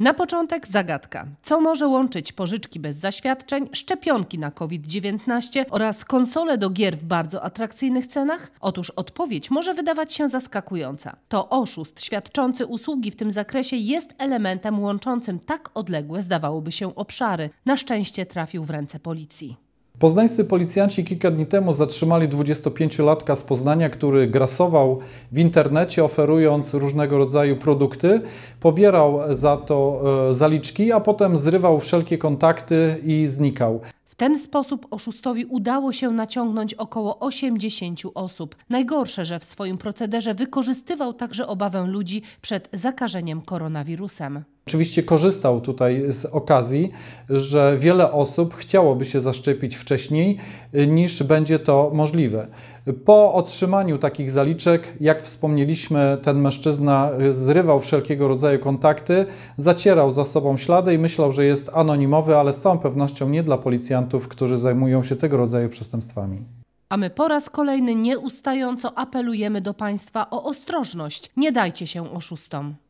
Na początek zagadka. Co może łączyć pożyczki bez zaświadczeń, szczepionki na COVID-19 oraz konsole do gier w bardzo atrakcyjnych cenach? Otóż odpowiedź może wydawać się zaskakująca. To oszust świadczący usługi w tym zakresie jest elementem łączącym tak odległe, zdawałoby się, obszary. Na szczęście trafił w ręce policji. Poznańscy policjanci kilka dni temu zatrzymali 25-latka z Poznania, który grasował w internecie, oferując różnego rodzaju produkty, pobierał za to e, zaliczki, a potem zrywał wszelkie kontakty i znikał W ten sposób oszustowi udało się naciągnąć około 80 osób. Najgorsze, że w swoim procederze wykorzystywał także obawę ludzi przed zakażeniem koronawirusem. Oczywiście korzystał tutaj z okazji, że wiele osób chciałoby się zaszczepić wcześniej y, niż będzie to możliwe. Po otrzymaniu takich zaliczek, jak wspomnieliśmy, ten mężczyzna y, zrywał wszelkiego rodzaju kontakty, zacierał za sobą ślady i myślał, że jest anonimowy, ale z całą pewnością nie dla policjantów, którzy zajmują się tego rodzaju przestępstwami. A my po raz kolejny nieustająco apelujemy do Państwa o ostrożność. Nie dajcie się oszustom.